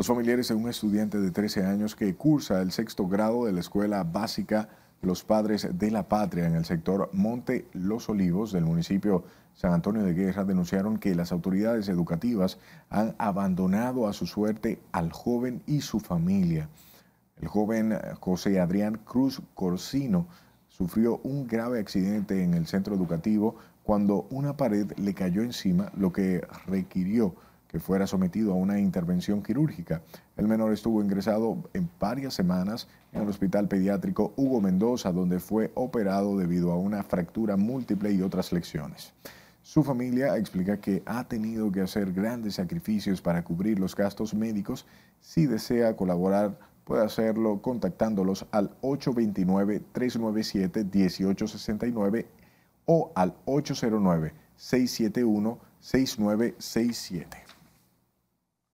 Los familiares de un estudiante de 13 años que cursa el sexto grado de la Escuela Básica Los Padres de la Patria en el sector Monte Los Olivos del municipio San Antonio de Guerra denunciaron que las autoridades educativas han abandonado a su suerte al joven y su familia. El joven José Adrián Cruz Corsino sufrió un grave accidente en el centro educativo cuando una pared le cayó encima, lo que requirió que fuera sometido a una intervención quirúrgica. El menor estuvo ingresado en varias semanas en el Hospital Pediátrico Hugo Mendoza, donde fue operado debido a una fractura múltiple y otras lesiones. Su familia explica que ha tenido que hacer grandes sacrificios para cubrir los gastos médicos. Si desea colaborar, puede hacerlo contactándolos al 829-397-1869 o al 809-671-6967.